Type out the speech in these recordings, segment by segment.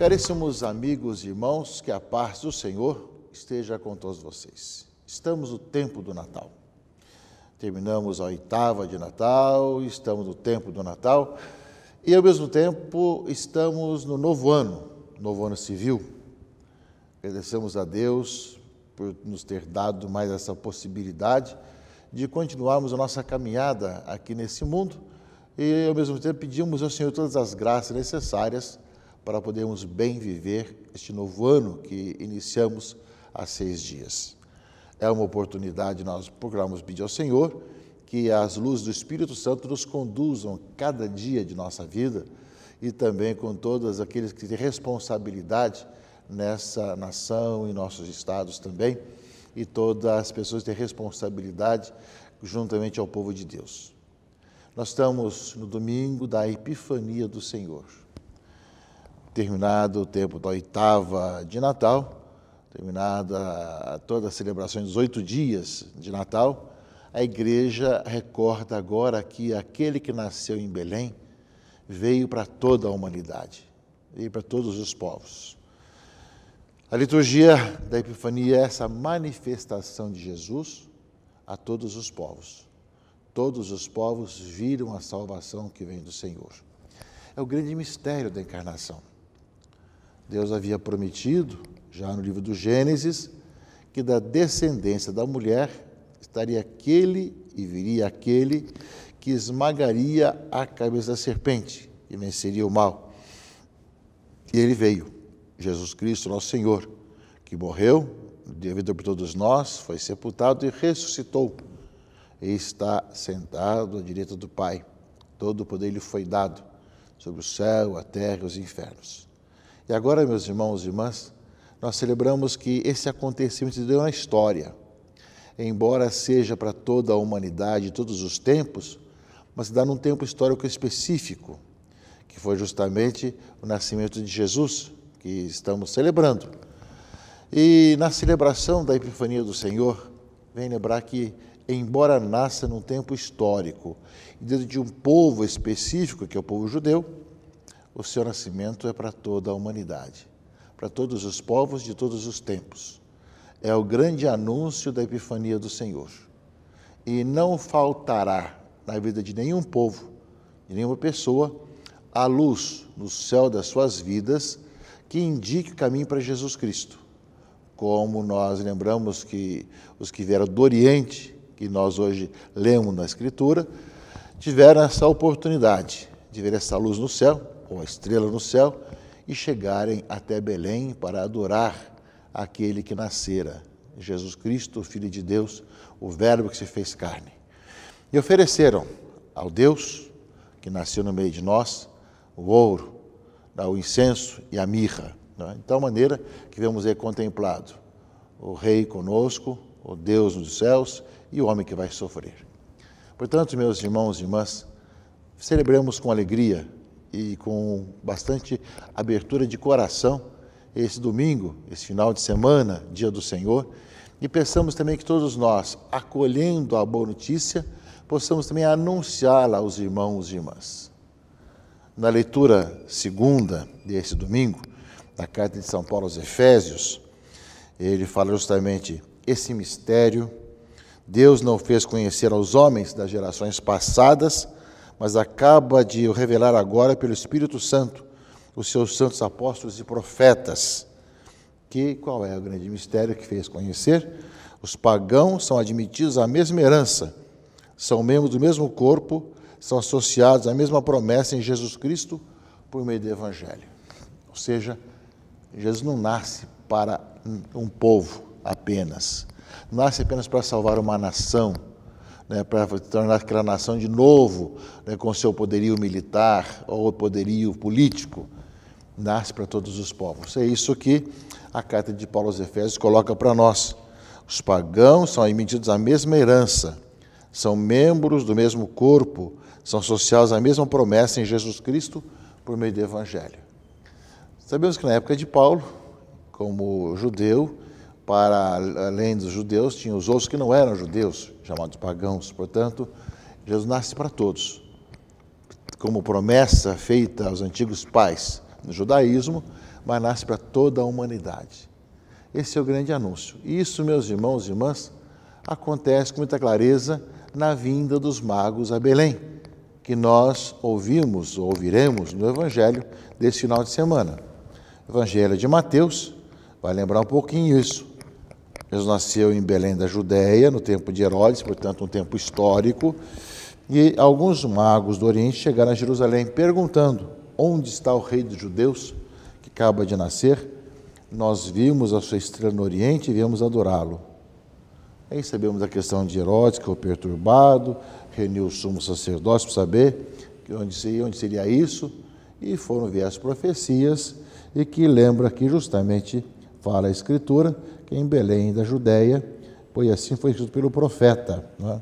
Caríssimos amigos e irmãos, que a paz do Senhor esteja com todos vocês. Estamos no tempo do Natal. Terminamos a oitava de Natal, estamos no tempo do Natal e, ao mesmo tempo, estamos no novo ano, novo ano civil. Agradecemos a Deus por nos ter dado mais essa possibilidade de continuarmos a nossa caminhada aqui nesse mundo e, ao mesmo tempo, pedimos ao Senhor todas as graças necessárias para podermos bem viver este novo ano que iniciamos há seis dias. É uma oportunidade nós procuramos pedir ao Senhor que as luzes do Espírito Santo nos conduzam cada dia de nossa vida e também com todos aqueles que têm responsabilidade nessa nação, e nossos estados também, e todas as pessoas têm responsabilidade juntamente ao povo de Deus. Nós estamos no domingo da Epifania do Senhor terminado o tempo da oitava de Natal, terminada toda a celebração dos oito dias de Natal, a igreja recorda agora que aquele que nasceu em Belém veio para toda a humanidade, veio para todos os povos. A liturgia da Epifania é essa manifestação de Jesus a todos os povos. Todos os povos viram a salvação que vem do Senhor. É o grande mistério da encarnação. Deus havia prometido, já no livro do Gênesis, que da descendência da mulher estaria aquele e viria aquele que esmagaria a cabeça da serpente e venceria o mal. E ele veio, Jesus Cristo, nosso Senhor, que morreu, devido por todos nós, foi sepultado e ressuscitou. E está sentado à direita do Pai. Todo o poder lhe foi dado sobre o céu, a terra e os infernos. E agora, meus irmãos e irmãs, nós celebramos que esse acontecimento se deu na história. Embora seja para toda a humanidade, todos os tempos, mas se dá num tempo histórico específico, que foi justamente o nascimento de Jesus, que estamos celebrando. E na celebração da Epifania do Senhor, vem lembrar que, embora nasça num tempo histórico, e dentro de um povo específico, que é o povo judeu, o seu nascimento é para toda a humanidade, para todos os povos de todos os tempos. É o grande anúncio da epifania do Senhor. E não faltará na vida de nenhum povo, de nenhuma pessoa, a luz no céu das suas vidas que indique o caminho para Jesus Cristo. Como nós lembramos que os que vieram do Oriente, que nós hoje lemos na Escritura, tiveram essa oportunidade de ver essa luz no céu ou a estrela no céu, e chegarem até Belém para adorar aquele que nascera, Jesus Cristo, o Filho de Deus, o Verbo que se fez carne. E ofereceram ao Deus, que nasceu no meio de nós, o ouro, né, o incenso e a mirra. Né? De tal maneira que vemos aí contemplado o Rei conosco, o Deus nos céus e o homem que vai sofrer. Portanto, meus irmãos e irmãs, celebremos com alegria e com bastante abertura de coração esse domingo, esse final de semana, dia do Senhor. E pensamos também que todos nós, acolhendo a boa notícia, possamos também anunciá-la aos irmãos e irmãs. Na leitura segunda desse domingo, da carta de São Paulo aos Efésios, ele fala justamente esse mistério. Deus não fez conhecer aos homens das gerações passadas mas acaba de revelar agora pelo Espírito Santo, os seus santos apóstolos e profetas. Que qual é o grande mistério que fez conhecer? Os pagãos são admitidos à mesma herança, são membros do mesmo corpo, são associados à mesma promessa em Jesus Cristo por meio do Evangelho. Ou seja, Jesus não nasce para um povo apenas, nasce apenas para salvar uma nação né, para tornar aquela nação de novo né, com seu poderio militar ou poderio político, nasce para todos os povos. É isso que a carta de Paulo aos Efésios coloca para nós. Os pagãos são emitidos a mesma herança, são membros do mesmo corpo, são sociais a mesma promessa em Jesus Cristo por meio do Evangelho. Sabemos que na época de Paulo, como judeu, para além dos judeus, tinha os outros que não eram judeus, chamados pagãos. Portanto, Jesus nasce para todos, como promessa feita aos antigos pais no judaísmo, mas nasce para toda a humanidade. Esse é o grande anúncio. E isso, meus irmãos e irmãs, acontece com muita clareza na vinda dos magos a Belém, que nós ouvimos, ouviremos no Evangelho desse final de semana. Evangelho de Mateus vai lembrar um pouquinho isso. Jesus nasceu em Belém da Judéia, no tempo de Herodes, portanto, um tempo histórico. E alguns magos do Oriente chegaram a Jerusalém perguntando: onde está o rei dos judeus que acaba de nascer? Nós vimos a sua estrela no Oriente e viemos adorá-lo. Aí sabemos a questão de Herodes, que foi é perturbado, reuniu o sumo sacerdote para saber onde seria, onde seria isso, e foram ver as profecias, e que lembra que justamente fala a Escritura, que é em Belém da Judéia, foi assim foi escrito pelo profeta, né?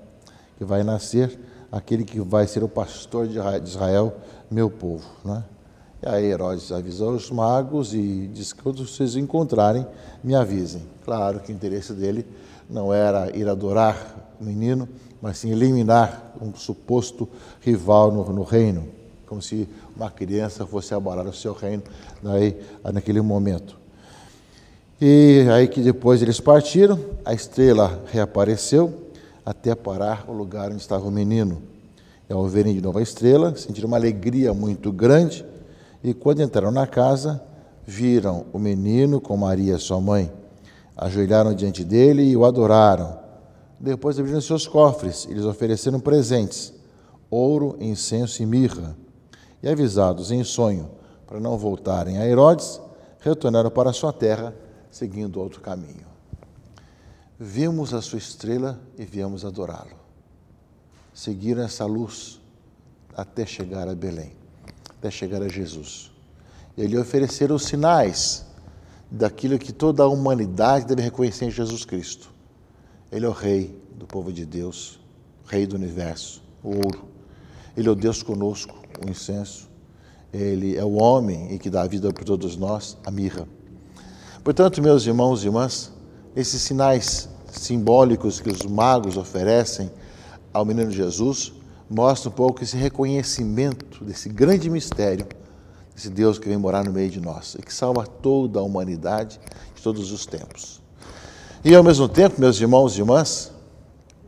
que vai nascer aquele que vai ser o pastor de Israel, meu povo. Né? E aí Herodes avisou os magos e disse que quando vocês encontrarem, me avisem. Claro que o interesse dele não era ir adorar o menino, mas sim eliminar um suposto rival no, no reino, como se uma criança fosse abalar o seu reino daí, é? ah, naquele momento. E aí que depois eles partiram, a estrela reapareceu até parar o lugar onde estava o menino. E ao verem de novo a estrela, sentiram uma alegria muito grande e quando entraram na casa, viram o menino com Maria, sua mãe. Ajoelharam diante dele e o adoraram. Depois abriram seus cofres e lhes ofereceram presentes: ouro, incenso e mirra. E avisados em sonho para não voltarem a Herodes, retornaram para sua terra seguindo outro caminho. Vimos a sua estrela e viemos adorá-lo. Seguiram essa luz até chegar a Belém, até chegar a Jesus. Ele ofereceram os sinais daquilo que toda a humanidade deve reconhecer em Jesus Cristo. Ele é o Rei do povo de Deus, Rei do universo, o ouro. Ele é o Deus conosco, o incenso. Ele é o homem e que dá vida para todos nós, a mirra. Portanto, meus irmãos e irmãs, esses sinais simbólicos que os magos oferecem ao menino Jesus mostram um pouco esse reconhecimento desse grande mistério, desse Deus que vem morar no meio de nós e que salva toda a humanidade de todos os tempos. E ao mesmo tempo, meus irmãos e irmãs,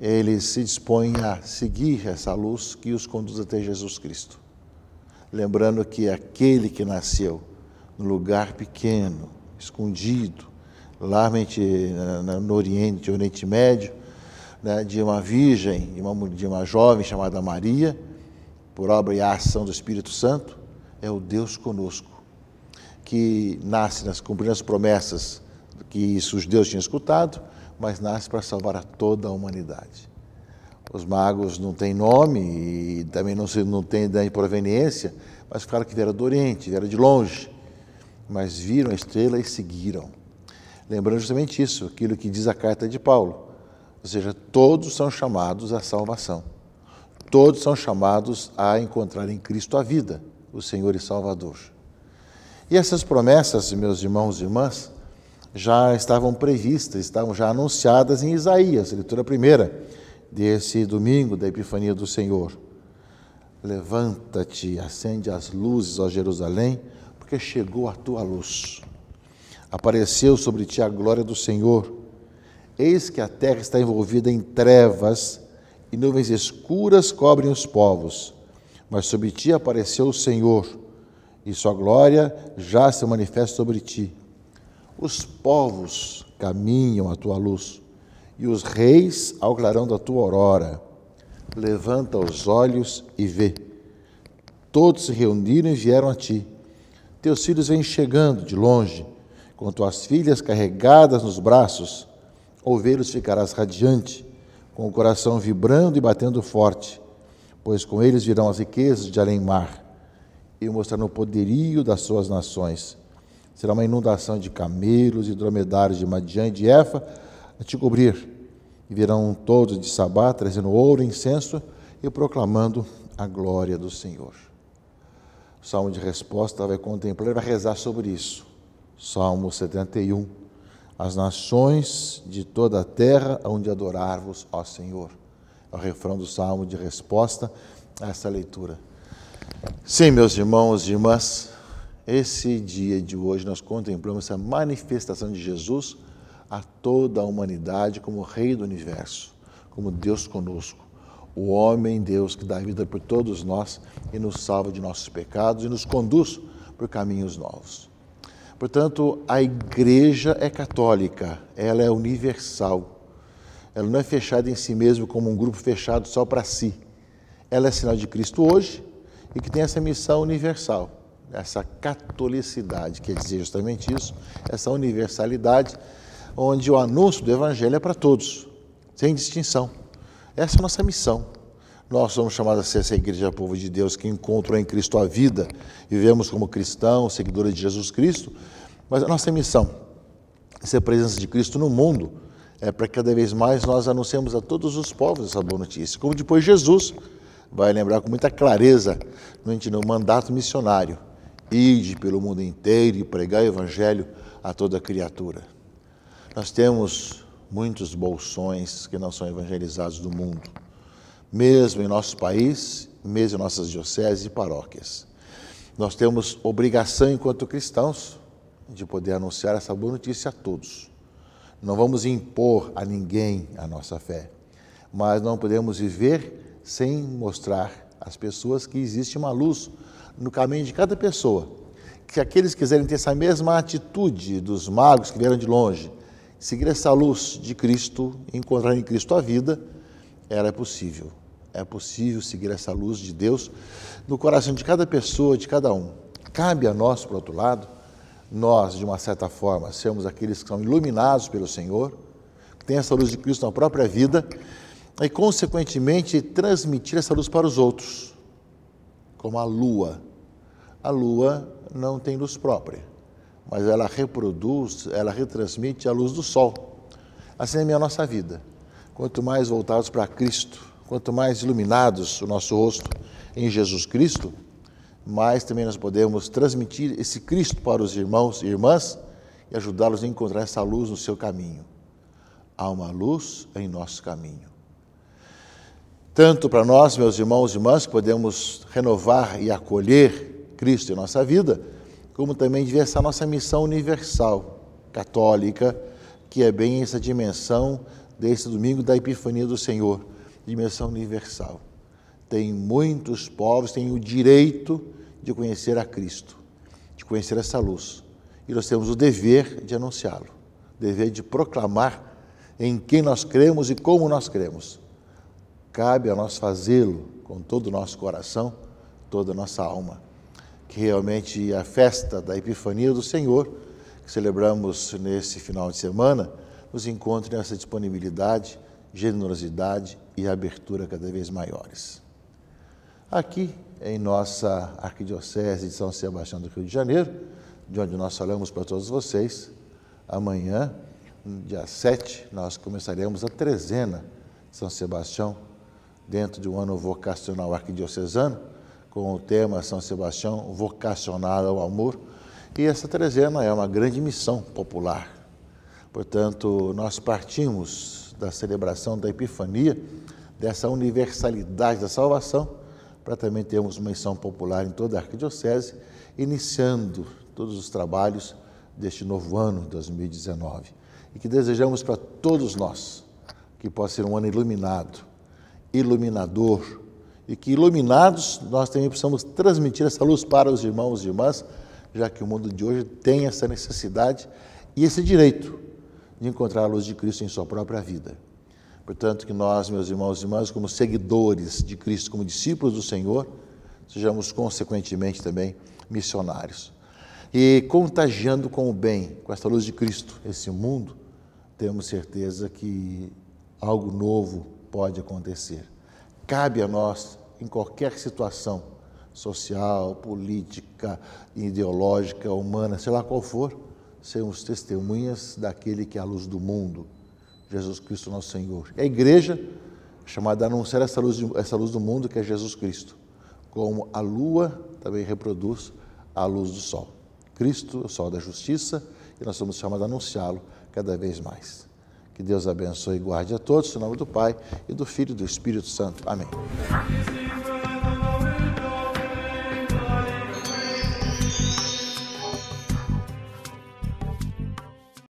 eles se dispõem a seguir essa luz que os conduz até Jesus Cristo. Lembrando que é aquele que nasceu no lugar pequeno, escondido, lá no Oriente, Oriente Médio, né, de uma virgem, de uma, de uma jovem chamada Maria, por obra e ação do Espírito Santo, é o Deus conosco, que nasce nas cumprindo as promessas que os deuses tinham escutado, mas nasce para salvar a toda a humanidade. Os magos não têm nome e também não, não têm né, proveniência, mas ficaram que vieram do Oriente, vieram de longe mas viram a estrela e seguiram. Lembrando justamente isso, aquilo que diz a carta de Paulo. Ou seja, todos são chamados à salvação. Todos são chamados a encontrar em Cristo a vida, o Senhor e Salvador. E essas promessas, meus irmãos e irmãs, já estavam previstas, estavam já anunciadas em Isaías, leitura primeira desse domingo da Epifania do Senhor. Levanta-te, acende as luzes, ó Jerusalém, porque chegou a tua luz. Apareceu sobre ti a glória do Senhor. Eis que a terra está envolvida em trevas e nuvens escuras cobrem os povos. Mas sobre ti apareceu o Senhor, e sua glória já se manifesta sobre ti. Os povos caminham à tua luz, e os reis ao clarão da tua aurora. Levanta os olhos e vê. Todos se reuniram e vieram a ti. Teus filhos vêm chegando de longe, com tuas filhas carregadas nos braços, ao vê-los ficarás radiante, com o coração vibrando e batendo forte, pois com eles virão as riquezas de além-mar e mostrarão o poderio das suas nações. Será uma inundação de camelos e dromedários de Madian e de Efa a te cobrir, e virão todos de Sabá trazendo ouro, e incenso e proclamando a glória do Senhor. O salmo de resposta vai contemplar e vai rezar sobre isso. Salmo 71. As nações de toda a terra onde adorar-vos, ó Senhor. É o refrão do salmo de resposta a essa leitura. Sim, meus irmãos e irmãs, esse dia de hoje nós contemplamos essa manifestação de Jesus a toda a humanidade como Rei do universo, como Deus conosco o homem Deus que dá vida por todos nós e nos salva de nossos pecados e nos conduz por caminhos novos. Portanto, a igreja é católica, ela é universal. Ela não é fechada em si mesma como um grupo fechado só para si. Ela é sinal de Cristo hoje e que tem essa missão universal, essa catolicidade, que quer dizer justamente isso, essa universalidade, onde o anúncio do Evangelho é para todos, sem distinção. Essa é a nossa missão. Nós somos chamados a ser essa igreja, povo de Deus, que encontra em Cristo a vida. Vivemos como cristãos, seguidores de Jesus Cristo. Mas a nossa missão, ser a presença de Cristo no mundo, é para que cada vez mais nós anunciemos a todos os povos essa boa notícia. Como depois Jesus vai lembrar com muita clareza no mandato missionário: ide pelo mundo inteiro e pregar o evangelho a toda criatura. Nós temos muitos bolsões que não são evangelizados do mundo, mesmo em nosso país, mesmo em nossas dioceses e paróquias. Nós temos obrigação, enquanto cristãos, de poder anunciar essa boa notícia a todos. Não vamos impor a ninguém a nossa fé, mas não podemos viver sem mostrar às pessoas que existe uma luz no caminho de cada pessoa. Que aqueles que quiserem ter essa mesma atitude dos magos que vieram de longe, seguir essa luz de Cristo, encontrar em Cristo a vida, ela é possível. É possível seguir essa luz de Deus no coração de cada pessoa, de cada um. Cabe a nós, por outro lado, nós, de uma certa forma, sermos aqueles que são iluminados pelo Senhor, que têm essa luz de Cristo na própria vida, e, consequentemente, transmitir essa luz para os outros, como a lua. A lua não tem luz própria mas ela reproduz, ela retransmite a luz do sol. Assim é a nossa vida. Quanto mais voltados para Cristo, quanto mais iluminados o nosso rosto em Jesus Cristo, mais também nós podemos transmitir esse Cristo para os irmãos e irmãs e ajudá-los a encontrar essa luz no seu caminho. Há uma luz em nosso caminho. Tanto para nós, meus irmãos e irmãs, que podemos renovar e acolher Cristo em nossa vida, como também de ser essa nossa missão universal católica, que é bem essa dimensão desse domingo da Epifania do Senhor, dimensão universal. Tem muitos povos têm o direito de conhecer a Cristo, de conhecer essa luz. E nós temos o dever de anunciá-lo, o dever de proclamar em quem nós cremos e como nós cremos. Cabe a nós fazê-lo com todo o nosso coração, toda a nossa alma que realmente é a festa da Epifania do Senhor, que celebramos nesse final de semana, nos encontre nessa disponibilidade, generosidade e abertura cada vez maiores. Aqui em nossa Arquidiocese de São Sebastião do Rio de Janeiro, de onde nós falamos para todos vocês, amanhã, dia 7, nós começaremos a trezena de São Sebastião, dentro de um ano vocacional arquidiocesano, com o tema São Sebastião vocacionado ao amor. E essa trezena é uma grande missão popular. Portanto, nós partimos da celebração da Epifania, dessa universalidade da salvação, para também termos uma missão popular em toda a arquidiocese, iniciando todos os trabalhos deste novo ano, 2019. E que desejamos para todos nós que possa ser um ano iluminado, iluminador, e que, iluminados, nós também precisamos transmitir essa luz para os irmãos e irmãs, já que o mundo de hoje tem essa necessidade e esse direito de encontrar a luz de Cristo em sua própria vida. Portanto, que nós, meus irmãos e irmãs, como seguidores de Cristo, como discípulos do Senhor, sejamos consequentemente também missionários. E contagiando com o bem, com esta luz de Cristo, esse mundo, temos certeza que algo novo pode acontecer. Cabe a nós em qualquer situação social, política, ideológica, humana, sei lá qual for, sermos testemunhas daquele que é a luz do mundo, Jesus Cristo nosso Senhor. A igreja é chamada a anunciar essa luz, essa luz do mundo que é Jesus Cristo, como a lua também reproduz a luz do sol. Cristo é o sol da justiça e nós somos chamados a anunciá-lo cada vez mais. Que Deus abençoe e guarde a todos, em nome do Pai e do Filho e do Espírito Santo. Amém.